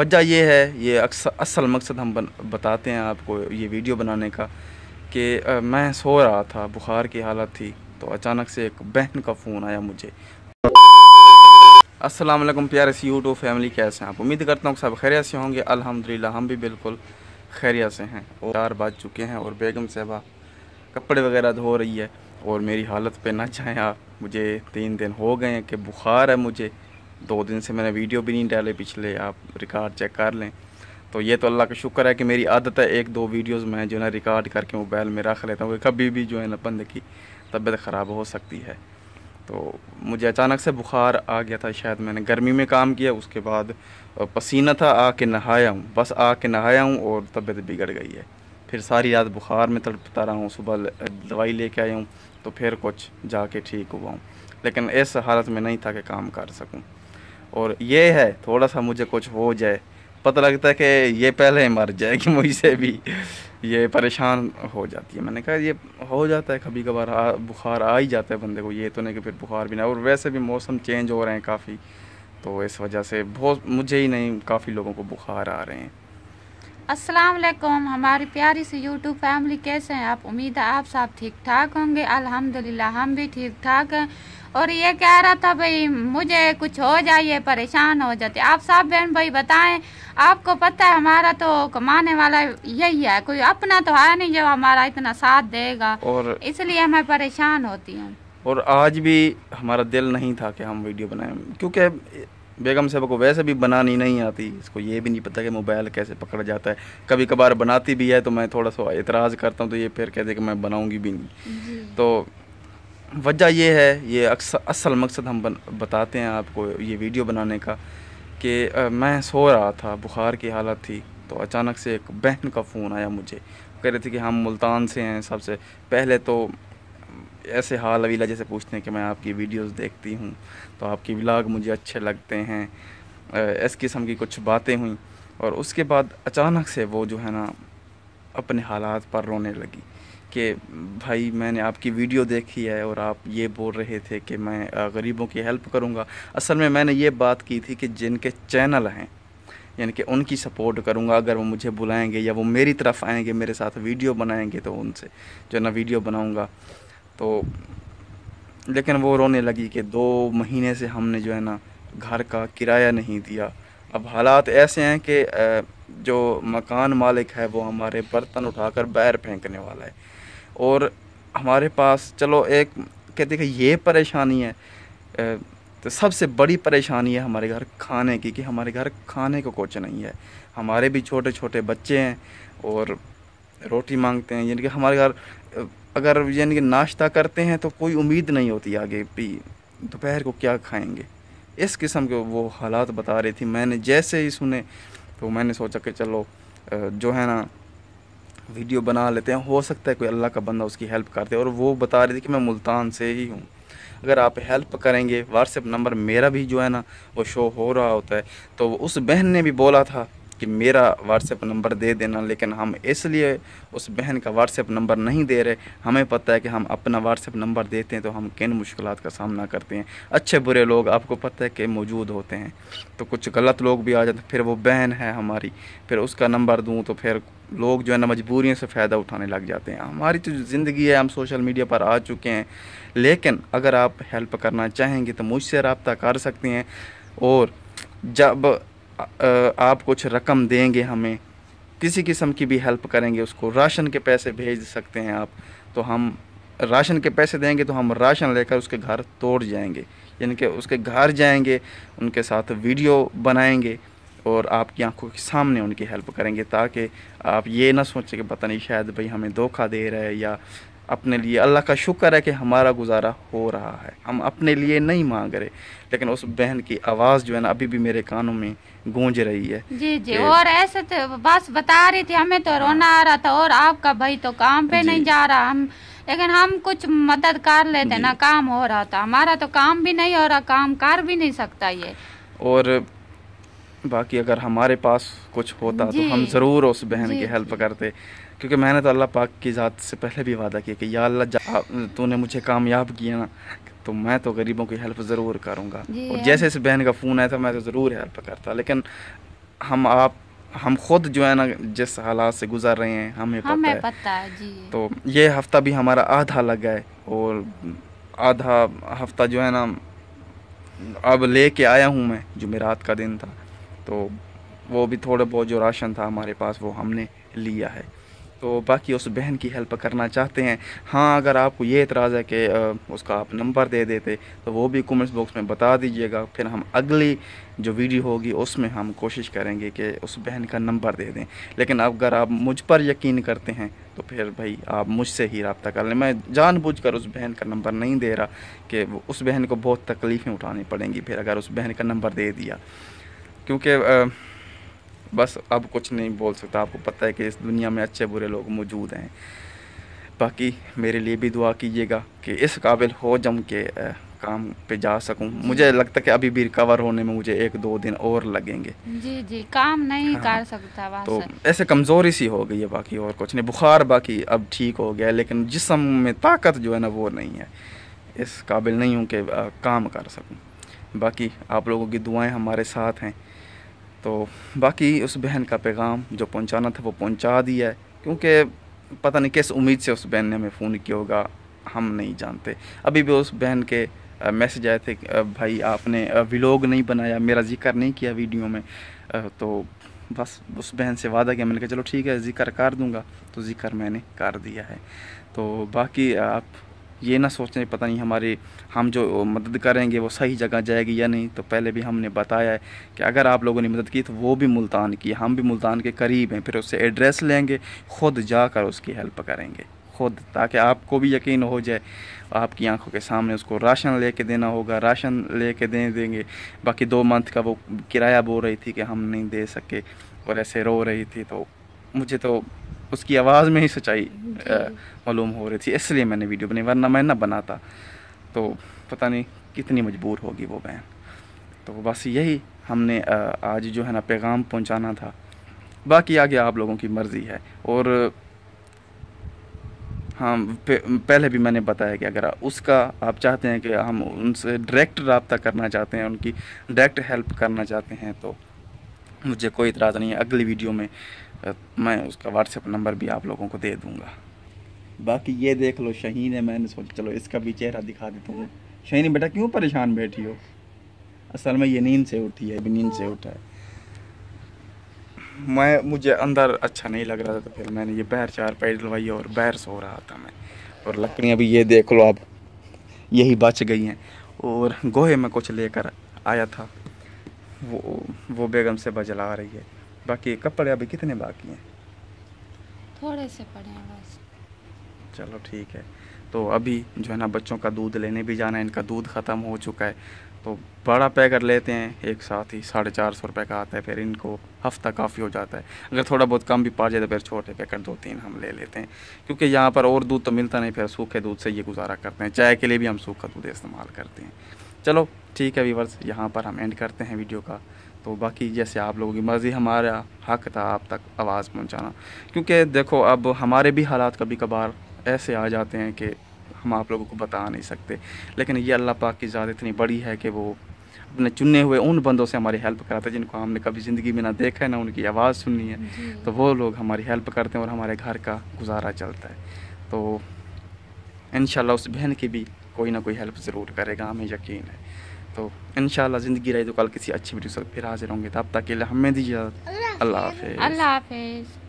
वजह ये है ये अक्सर असल मकसद हम बताते हैं आपको ये वीडियो बनाने का कि मैं सो रहा था बुखार की हालत थी तो अचानक से एक बहन का फ़ोन आया मुझे अस्सलाम वालेकुम प्यारे सी यूट्यूब फैमिली कैसे हैं आप उम्मीद करता हूँ सब खैरियत से होंगे अल्हम्दुलिल्लाह हम भी बिल्कुल खैरियत से हैं और चार बज चुके हैं और बेगम साहबा कपड़े वगैरह धो रही है और मेरी हालत पे ना चाहें आप मुझे तीन दिन हो गए हैं कि बुखार है मुझे दो दिन से मैंने वीडियो भी नहीं डाले पिछले आप रिकॉर्ड चेक कर लें तो ये तो अल्लाह का शुक्र है कि मेरी आदत है एक दो वीडियोस मैं जो है ना रिकॉर्ड करके मोबाइल में रख लेता हूँ कभी भी जो है ना बंद की तबीयत ख़राब हो सकती है तो मुझे अचानक से बुखार आ गया था शायद मैंने गर्मी में काम किया उसके बाद पसीना था आके नहाया हूँ बस आके नहाया हूँ और तबीयत बिगड़ गई है फिर सारी रात बुखार में तड़पता रहा हूँ सुबह दवाई कर आया हूँ तो फिर कुछ जाके ठीक हुआ हूँ लेकिन इस हालत में नहीं था कि काम कर सकूँ और ये है थोड़ा सा मुझे कुछ हो जाए पता लगता है कि ये पहले मर जाएगी मुझसे भी ये परेशान हो जाती है मैंने कहा ये हो जाता है कभी कभार बुखार आ ही जाता है बंदे को ये तो नहीं कि फिर बुखार भी ना और वैसे भी मौसम चेंज हो रहे हैं काफ़ी तो इस वजह से बहुत मुझे ही नहीं काफ़ी लोगों को बुखार आ रहे हैं अस्सलाम वालेकुम हमारी प्यारी सी यूट्यूब फैमिली कैसे हैं आप उम्मीद है आप सब ठीक ठाक होंगे अल्हम्दुलिल्लाह हम भी ठीक ठाक हैं और ये कह रहा था भाई मुझे कुछ हो जाइए परेशान हो जाते आप साहब बहन भाई बताएं आपको पता है हमारा तो कमाने वाला यही है कोई अपना तो है नहीं जो हमारा इतना साथ देगा और इसलिए मैं परेशान होती हूँ और आज भी हमारा दिल नहीं था कि हम वीडियो बनाए क्योंकि बेगम साहब को वैसे भी बनानी नहीं आती इसको ये भी नहीं पता कि मोबाइल कैसे पकड़ा जाता है कभी कभार बनाती भी है तो मैं थोड़ा सा एतराज़ करता हूँ तो ये फिर कहते कि मैं बनाऊँगी भी नहीं तो वजह यह है ये अक्सर असल मकसद हम बन, बताते हैं आपको ये वीडियो बनाने का कि मैं सो रहा था बुखार की हालत थी तो अचानक से एक बहन का फ़ोन आया मुझे कह रहे थे कि हम मुल्तान से हैं सबसे पहले तो ऐसे हाल अवीला जैसे पूछते हैं कि मैं आपकी वीडियोस देखती हूँ तो आपकी व्लाग मुझे अच्छे लगते हैं इस किस्म की कुछ बातें हुई और उसके बाद अचानक से वो जो है ना अपने हालात पर रोने लगी कि भाई मैंने आपकी वीडियो देखी है और आप ये बोल रहे थे कि मैं गरीबों की हेल्प करूँगा असल में मैंने ये बात की थी कि जिनके चैनल हैं यानी कि उनकी सपोर्ट करूँगा अगर वो मुझे बुलाएंगे या वो मेरी तरफ आएंगे मेरे साथ वीडियो बनाएंगे तो उनसे जो है ना वीडियो बनाऊँगा तो लेकिन वो रोने लगी कि दो महीने से हमने जो है ना घर का किराया नहीं दिया अब हालात ऐसे हैं कि जो मकान मालिक है वो हमारे बर्तन उठाकर बाहर फेंकने वाला है और हमारे पास चलो एक कहते हैं ये परेशानी है तो सबसे बड़ी परेशानी है हमारे घर खाने की कि हमारे घर खाने को कुछ नहीं है हमारे भी छोटे छोटे बच्चे हैं और रोटी मांगते हैं यानी कि हमारे घर अगर यानी कि नाश्ता करते हैं तो कोई उम्मीद नहीं होती आगे भी दोपहर को क्या खाएंगे इस किस्म के वो हालात बता रही थी मैंने जैसे ही सुने तो मैंने सोचा कि चलो जो है ना वीडियो बना लेते हैं हो सकता है कोई अल्लाह का बंदा उसकी हेल्प कर दे और वो बता रही थी कि मैं मुल्तान से ही हूँ अगर आप हेल्प करेंगे व्हाट्सएप नंबर मेरा भी जो है ना वो शो हो रहा होता है तो उस बहन ने भी बोला था कि मेरा व्हाट्सएप नंबर दे देना लेकिन हम इसलिए उस बहन का व्हाट्सएप नंबर नहीं दे रहे हमें पता है कि हम अपना व्हाट्सएप नंबर देते हैं तो हम किन मुश्किल का सामना करते हैं अच्छे बुरे लोग आपको पता है कि मौजूद होते हैं तो कुछ गलत लोग भी आ जाते फिर वो बहन है हमारी फिर उसका नंबर दूँ तो फिर लोग जो है ना मजबूरियों से फ़ायदा उठाने लग जाते हैं हमारी तो ज़िंदगी है हम सोशल मीडिया पर आ चुके हैं लेकिन अगर आप हेल्प करना चाहेंगे तो मुझसे रबता कर सकते हैं और जब आप कुछ रकम देंगे हमें किसी किस्म की भी हेल्प करेंगे उसको राशन के पैसे भेज सकते हैं आप तो हम राशन के पैसे देंगे तो हम राशन लेकर उसके घर तोड़ जाएंगे यानी कि उसके घर जाएंगे उनके साथ वीडियो बनाएंगे और आपकी आंखों के सामने उनकी हेल्प करेंगे ताकि आप ये ना सोचें कि पता नहीं शायद भाई हमें धोखा दे रहा है या अपने लिए अल्लाह का शुक्र है कि हमारा गुजारा हो रहा है हम अपने लिए नहीं मांग रहे लेकिन उस बहन की आवाज़ जो है ना अभी भी मेरे कानों में गूंज रही है जी जी और ऐसे तो बस बता रही थी हमें तो रोना आ रहा था और आपका भाई तो काम पे नहीं जा रहा हम लेकिन हम कुछ मदद कर लेते ना काम हो रहा था हमारा तो काम भी नहीं हो रहा काम कर भी नहीं सकता ये और बाकी अगर हमारे पास कुछ होता तो हम ज़रूर उस बहन की हेल्प करते क्योंकि मैंने तो अल्लाह पाक की ज़ात से पहले भी वादा किया कि या अल्लाह तूने मुझे कामयाब किया ना तो मैं तो गरीबों की हेल्प ज़रूर करूँगा और जैसे इस बहन का फ़ोन आया था मैं तो ज़रूर हेल्प करता लेकिन हम आप हम खुद जो है ना जिस हालात से गुजर रहे हैं हमें पता है, पता है जी। तो ये हफ्ता भी हमारा आधा गया है और आधा हफ्ता जो है ना अब लेके आया हूँ मैं जुमेरात का दिन था तो वो भी थोड़ा बहुत जो राशन था हमारे पास वो हमने लिया है तो बाकी उस बहन की हेल्प करना चाहते हैं हाँ अगर आपको ये एतराज़ है कि उसका आप नंबर दे देते तो वो भी कमेंट्स बॉक्स में बता दीजिएगा फिर हम अगली जो वीडियो होगी उसमें हम कोशिश करेंगे कि उस बहन का नंबर दे दें लेकिन अगर आप मुझ पर यकीन करते हैं तो फिर भाई आप मुझसे ही रबता कर लें मैं जानबूझकर उस बहन का नंबर नहीं दे रहा कि उस बहन को बहुत तकलीफ़ें उठानी पड़ेंगी फिर अगर उस बहन का नंबर दे दिया क्योंकि बस अब कुछ नहीं बोल सकता आपको पता है कि इस दुनिया में अच्छे बुरे लोग मौजूद हैं बाकी मेरे लिए भी दुआ कीजिएगा कि इस काबिल हो जम के काम पे जा सकूं मुझे लगता है कि अभी भी रिकवर होने में मुझे एक दो दिन और लगेंगे जी जी काम नहीं हाँ, कर सकता तो ऐसे कमज़ोरी सी हो गई है बाकी और कुछ नहीं बुखार बाकी अब ठीक हो गया लेकिन जिसम में ताकत जो है ना वो नहीं है इस काबिल नहीं हूँ कि काम कर सकूँ बाकी आप लोगों की दुआएं हमारे साथ हैं तो बाकी उस बहन का पैगाम जो पहुंचाना था वो पहुंचा दिया है क्योंकि पता नहीं किस उम्मीद से उस बहन ने हमें फ़ोन किया होगा हम नहीं जानते अभी भी उस बहन के मैसेज आए थे भाई आपने विलोग नहीं बनाया मेरा जिक्र नहीं किया वीडियो में तो बस उस बहन से वादा किया मैंने कहा चलो ठीक है जिक्र कर दूंगा तो जिक्र मैंने कर दिया है तो बाकी आप ये ना सोचें पता नहीं हमारे हम जो मदद करेंगे वो सही जगह जाएगी या नहीं तो पहले भी हमने बताया है कि अगर आप लोगों ने मदद की तो वो भी मुल्तान की हम भी मुल्तान के करीब हैं फिर उससे एड्रेस लेंगे ख़ुद जाकर उसकी हेल्प करेंगे खुद ताकि आपको भी यकीन हो जाए आपकी आंखों के सामने उसको राशन ले कर देना होगा राशन ले कर दे देंगे बाकी दो मंथ का वो किराया बो रही थी कि हम नहीं दे सके और ऐसे रो रही थी तो मुझे तो उसकी आवाज़ में ही सच्चाई मालूम हो रही थी इसलिए मैंने वीडियो बनी वरना मैं ना बनाता तो पता नहीं कितनी मजबूर होगी वो बहन तो बस यही हमने आज जो है ना पैगाम पहुंचाना था बाकी आगे आप लोगों की मर्ज़ी है और हाँ पहले भी मैंने बताया कि अगर उसका आप चाहते हैं कि हम उनसे डायरेक्ट रबता करना चाहते हैं उनकी डायरेक्ट हेल्प करना चाहते हैं तो मुझे कोई इतराज़ नहीं है अगली वीडियो में मैं उसका व्हाट्सएप नंबर भी आप लोगों को दे दूँगा बाकी ये देख लो शहीन है मैंने सोचा चलो इसका भी चेहरा दिखा देता हूँ शहीन बेटा क्यों परेशान बैठी हो असल में ये नींद से उठी है अभी नींद से उठा है मैं मुझे अंदर अच्छा नहीं लग रहा था तो फिर मैंने ये बैर चार पैर डलवाई और बैर सो रहा था मैं और लकड़ियाँ भी ये देख लो आप यही बच गई हैं और गोहे में कुछ लेकर आया था वो वो बेगम से बजला रही है बाकी कब पड़े अभी कितने बाकी हैं थोड़े से पड़े हैं बस चलो ठीक है तो अभी जो है ना बच्चों का दूध लेने भी जाना है इनका दूध ख़त्म हो चुका है तो बड़ा पे कर लेते हैं एक साथ ही साढ़े चार सौ रुपये का आता है फिर इनको हफ्ता काफ़ी हो जाता है अगर थोड़ा बहुत कम भी पा जाए तो फिर छोटे पैकेट दो तीन हम ले लेते हैं क्योंकि यहाँ पर और दूध तो मिलता नहीं फिर सूखे दूध से ये गुजारा करते हैं चाय के लिए भी हम सूखा दूध इस्तेमाल करते हैं चलो ठीक है वीवर्स यहाँ पर हम एंड करते हैं वीडियो का तो बाकी जैसे आप लोगों की मर्ज़ी हमारा हक था आप तक आवाज़ पहुंचाना क्योंकि देखो अब हमारे भी हालात कभी कभार ऐसे आ जाते हैं कि हम आप लोगों को बता नहीं सकते लेकिन ये अल्लाह पाक की ज़्यादा इतनी बड़ी है कि वो अपने चुने हुए उन बंदों से हमारी हेल्प कराते हैं जिनको हमने कभी ज़िंदगी में ना देखा है ना उनकी आवाज़ सुननी है तो वो लोग हमारी हेल्प करते हैं और हमारे घर का गुजारा चलता है तो इन उस बहन की भी कोई ना कोई हेल्प ज़रूर करेगा हमें यकीन है तो इन ज़िंदगी रही तो कल किसी अच्छी वीडियो से फिर हाजिर होंगे तब तक के लिए हमें दीजिए अल्लाह हाफिज़ अल्लाह हाफिज़